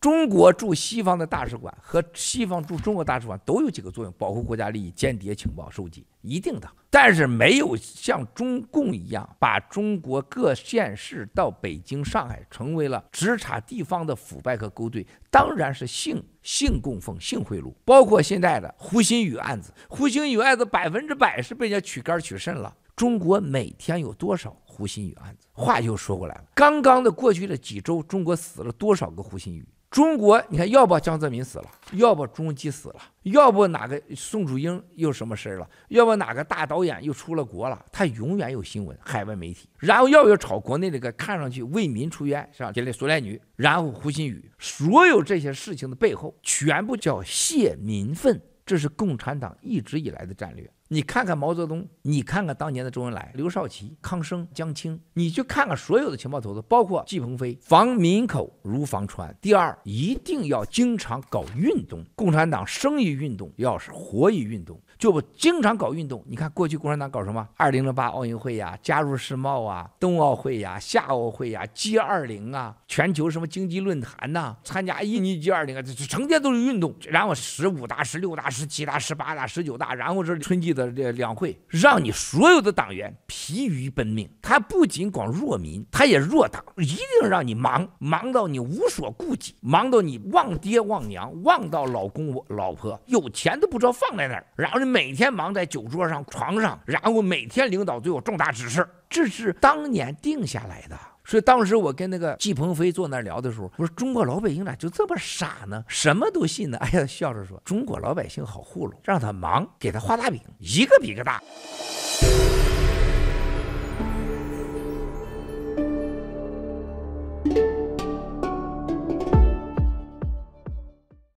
中国驻西方的大使馆和西方驻中国大使馆都有几个作用：保护国家利益、间谍情报收集，一定的。但是没有像中共一样，把中国各县市到北京、上海，成为了直插地方的腐败和勾兑，当然是性性供奉、性贿赂。包括现在的胡鑫宇案子，胡鑫宇案子百分之百是被人家取肝取肾了。中国每天有多少胡鑫宇案子？话又说回来了，刚刚的过去的几周，中国死了多少个胡鑫宇？中国，你看，要不江泽民死了，要不朱镕基死了，要不哪个宋祖英又什么事儿了，要不哪个大导演又出了国了，他永远有新闻，海外媒体。然后要要炒国内这个看上去为民除冤，是吧？这类苏联女，然后胡鑫宇，所有这些事情的背后，全部叫泄民愤，这是共产党一直以来的战略。你看看毛泽东，你看看当年的周恩来、刘少奇、康生、江青，你去看看所有的情报头子，包括季鹏飞。防民口如防川。第二，一定要经常搞运动。共产党生于运动，要是活于运动，就不经常搞运动。你看过去共产党搞什么？二零零八奥运会呀，加入世贸啊，冬奥会呀，夏奥会呀，G 二零啊，全球什么经济论坛呐，参加印尼 G 二零啊，这成天都是运动。然后十五大、十六大、十七大、十八大、十九大，然后是春季的。两会让你所有的党员疲于奔命，他不仅广弱民，他也弱党，一定让你忙，忙到你无所顾忌，忙到你忘爹忘娘，忘到老公老婆有钱都不知道放在哪儿，然后每天忙在酒桌上、床上，然后每天领导都有重大指示，这是当年定下来的。所以当时我跟那个季鹏飞坐那儿聊的时候，我说：“中国老百姓咋就这么傻呢？什么都信呢？” 哎呀，笑着说：“中国老百姓好糊弄，让他忙，给他画大饼，一个比一个大。”